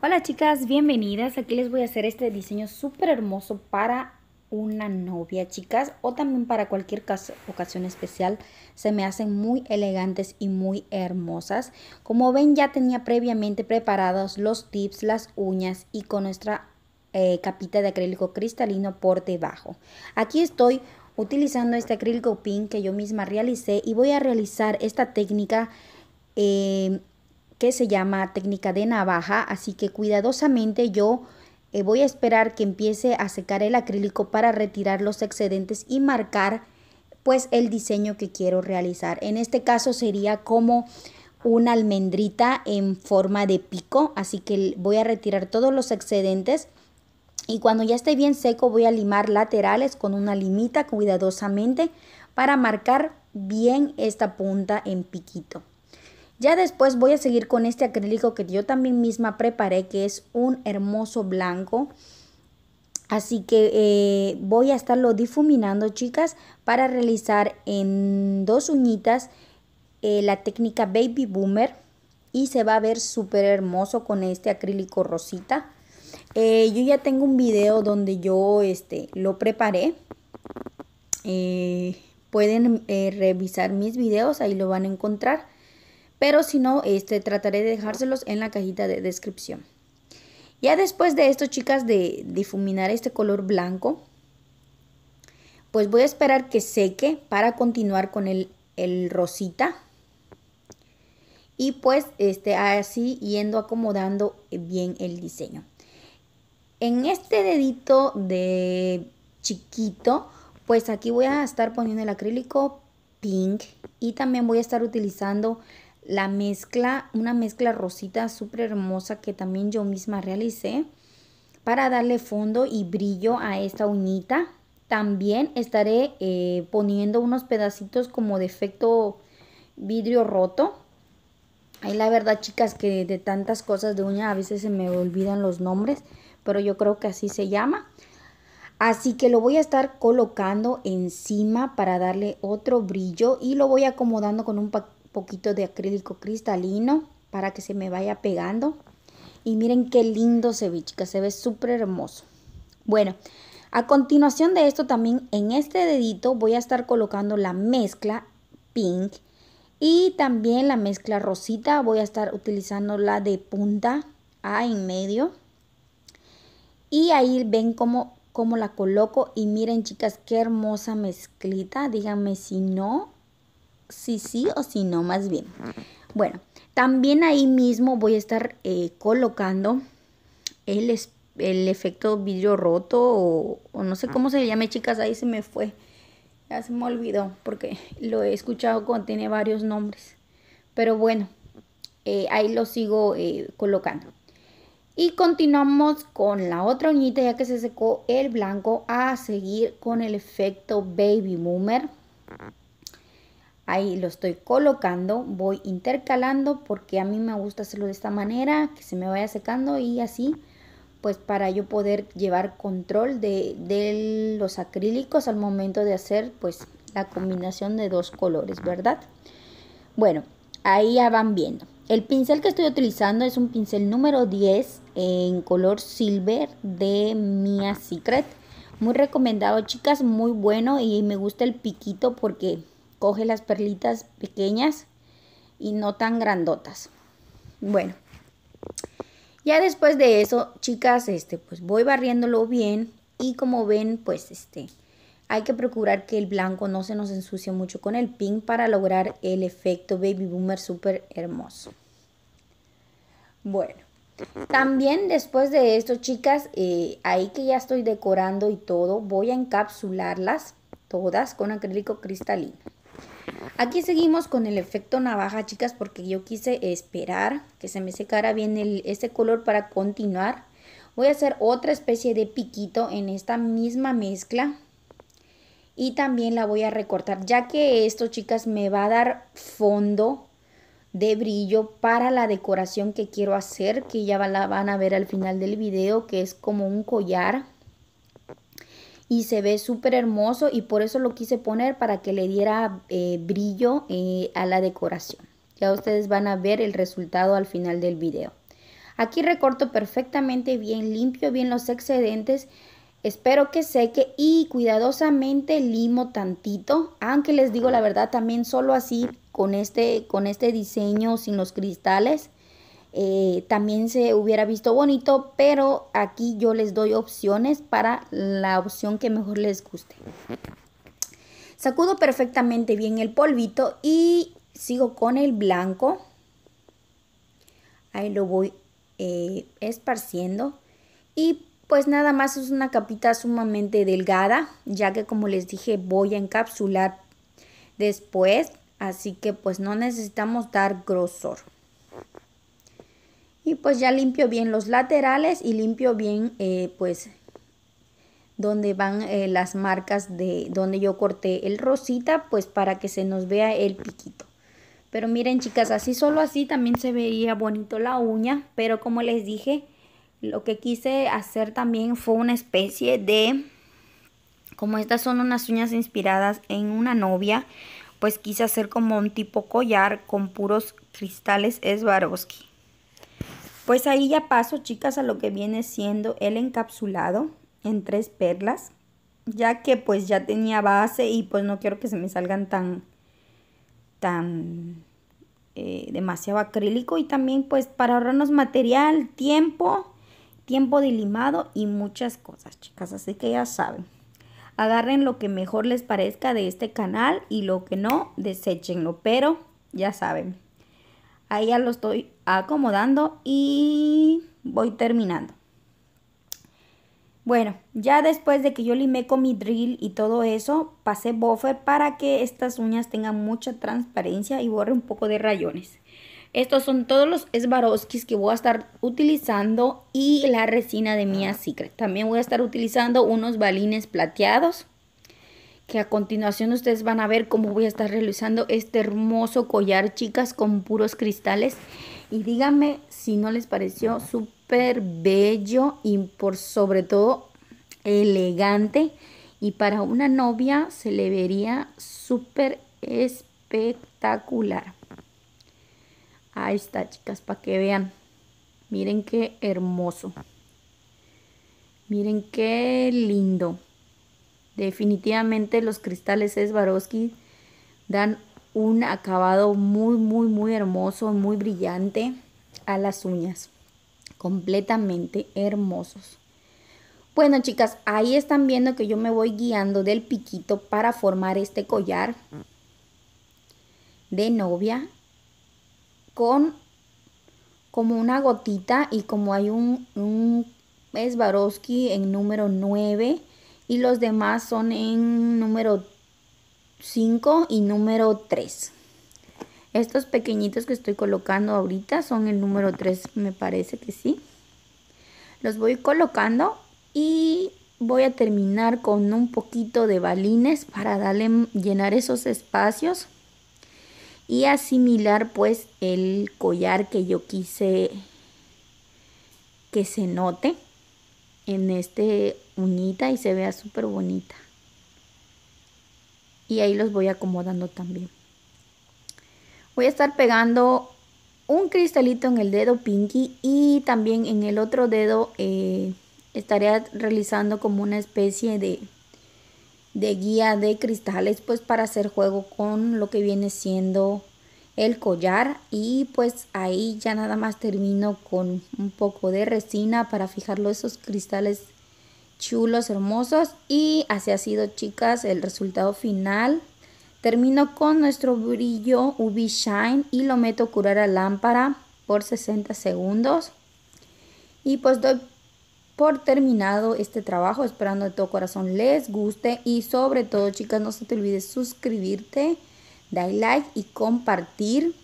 Hola chicas, bienvenidas. Aquí les voy a hacer este diseño súper hermoso para una novia, chicas, o también para cualquier ocasión especial. Se me hacen muy elegantes y muy hermosas. Como ven, ya tenía previamente preparados los tips, las uñas y con nuestra eh, capita de acrílico cristalino por debajo. Aquí estoy utilizando este acrílico pin que yo misma realicé y voy a realizar esta técnica eh, que se llama técnica de navaja, así que cuidadosamente yo eh, voy a esperar que empiece a secar el acrílico para retirar los excedentes y marcar pues el diseño que quiero realizar. En este caso sería como una almendrita en forma de pico, así que voy a retirar todos los excedentes y cuando ya esté bien seco voy a limar laterales con una limita cuidadosamente para marcar bien esta punta en piquito. Ya después voy a seguir con este acrílico que yo también misma preparé, que es un hermoso blanco. Así que eh, voy a estarlo difuminando, chicas, para realizar en dos uñitas eh, la técnica Baby Boomer. Y se va a ver súper hermoso con este acrílico rosita. Eh, yo ya tengo un video donde yo este, lo preparé. pueden revisar mis videos, ahí lo van a encontrar pero si no, este, trataré de dejárselos en la cajita de descripción. Ya después de esto, chicas, de difuminar este color blanco, pues voy a esperar que seque para continuar con el, rosita. Y pues este, así yendo acomodando bien el diseño. En este dedito de chiquito, pues aquí voy a estar poniendo el acrílico pink y también voy a estar utilizando la mezcla, una mezcla rosita súper hermosa que también yo misma realicé para darle fondo y brillo a esta uñita. También estaré eh, poniendo unos pedacitos como de efecto vidrio roto. Ahí la verdad, chicas, que de tantas cosas de uña a veces se me olvidan los nombres, pero yo creo que así se llama. Así que lo voy a estar colocando encima para darle otro brillo y lo voy acomodando con un, paquete poquito de acrílico cristalino para que se me vaya pegando. Y miren qué lindo se ve, chicas, se ve súper hermoso. Bueno, a continuación de esto también en este dedito voy a estar colocando la mezcla pink y también la mezcla rosita. Voy a estar utilizando la de punta a en medio. Y ahí ven cómo, cómo la coloco y miren chicas qué hermosa mezclita. Díganme si no si sí o si no más bien. Bueno, también ahí mismo voy a estar eh, colocando el, el, efecto vidrio roto o, no sé cómo se llame, chicas, ahí se me fue. Ya se me olvidó porque lo he escuchado cuando tiene varios nombres. Pero bueno, eh, ahí lo sigo eh, colocando. Y continuamos con la otra uñita ya que se secó el blanco a seguir con el efecto baby boomer. Ahí lo estoy colocando, voy intercalando porque a mí me gusta hacerlo de esta manera, que se me vaya secando y así, pues para yo poder llevar control de, los acrílicos al momento de hacer pues la combinación de dos colores, ¿verdad? Bueno, ahí ya van viendo. El pincel que estoy utilizando es un pincel número 10 en color silver de Mia Secret. Muy recomendado, chicas, muy bueno y me gusta el piquito porque coge las perlitas pequeñas y no tan grandotas. Bueno, ya después de eso, chicas, este, pues voy barriéndolo bien y como ven, pues este, hay que procurar que el blanco no se nos ensucie mucho con el pink para lograr el efecto baby boomer súper hermoso. Bueno, también después de esto, chicas, eh, ahí que ya estoy decorando y todo, voy a encapsularlas todas con acrílico cristalino. Aquí seguimos con el efecto navaja, chicas, porque yo quise esperar que se me secara bien ese color para continuar. Voy a hacer otra especie de piquito en esta misma mezcla. Y también la voy a recortar, ya que esto, chicas, me va a dar fondo de brillo para la decoración que quiero hacer, que ya la van a ver al final del video, que es como un collar y se ve súper hermoso y por eso lo quise poner para que le diera eh, brillo eh, a la decoración. Ya ustedes van a ver el resultado al final del video. Aquí recorto perfectamente bien limpio, bien los excedentes. Espero que seque y cuidadosamente limo tantito. Aunque les digo la verdad, también solo así con este, con este diseño sin los cristales eh, también se hubiera visto bonito, pero aquí yo les doy opciones para la opción que mejor les guste. Sacudo perfectamente bien el polvito y sigo con el blanco. Ahí lo voy eh, esparciendo. Y pues nada más es una capita sumamente delgada, ya que como les dije voy a encapsular después, así que pues no necesitamos dar grosor y pues ya limpio bien los laterales y limpio bien eh, pues donde van eh, las marcas de donde yo corté el rosita pues para que se nos vea el piquito pero miren chicas así solo así también se veía bonito la uña pero como les dije lo que quise hacer también fue una especie de como estas son unas uñas inspiradas en una novia pues quise hacer como un tipo collar con puros cristales Swarovski pues ahí ya paso, chicas, a lo que viene siendo el encapsulado en tres perlas, ya que pues ya tenía base y pues no quiero que se me salgan tan, tan eh, demasiado acrílico y también pues para ahorrarnos material, tiempo, tiempo de limado y muchas cosas, chicas, así que ya saben. Agarren lo que mejor les parezca de este canal y lo que no, deséchenlo, pero ya saben. Ahí ya lo estoy acomodando y voy terminando. Bueno, ya después de que yo limé con mi drill y todo eso, pasé buffer para que estas uñas tengan mucha transparencia y borre un poco de rayones. Estos son todos los Swarovskis que voy a estar utilizando y la resina de Mia Secret. También voy a estar utilizando unos balines plateados que a continuación ustedes van a ver cómo voy a estar realizando este hermoso collar, chicas, con puros cristales y díganme si no les pareció súper bello y por sobre todo elegante. Y para una novia se le vería súper espectacular. Ahí está, chicas, para que vean. Miren qué hermoso. Miren qué lindo. Definitivamente los cristales Swarovski dan un acabado muy, muy, muy hermoso, muy brillante a las uñas. Completamente hermosos. Bueno, chicas, ahí están viendo que yo me voy guiando del piquito para formar este collar de novia con como una gotita y como hay un, un Swarovski en número 9 y los demás son en número 3. 5 y número 3. Estos pequeñitos que estoy colocando ahorita son el número 3, me parece que sí. Los voy colocando y voy a terminar con un poquito de balines para darle, llenar esos espacios y asimilar pues el collar que yo quise que se note en este unita y se vea súper bonita y ahí los voy acomodando también. Voy a estar pegando un cristalito en el dedo pinky y también en el otro dedo eh, estaré realizando como una especie de, guía de cristales pues para hacer juego con lo que viene siendo el collar y pues ahí ya nada más termino con un poco de resina para fijarlo esos cristales chulos, hermosos. Y así ha sido, chicas, el resultado final. Termino con nuestro brillo UV Shine y lo meto a curar a lámpara por 60 segundos. Y pues doy por terminado este trabajo, esperando de todo corazón les guste y sobre todo chicas no se te olvide suscribirte, dar like y compartir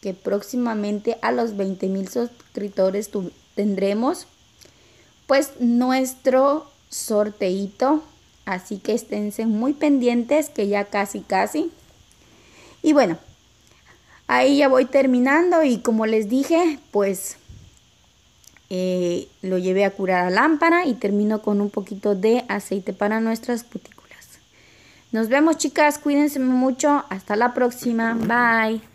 que próximamente a los 20 mil suscriptores tendremos pues nuestro sorteito. Así que esténse muy pendientes que ya casi casi. Y bueno, ahí ya voy terminando y como les dije, pues eh, lo llevé a curar a lámpara y termino con un poquito de aceite para nuestras cutículas. Nos vemos chicas, cuídense mucho, hasta la próxima, bye.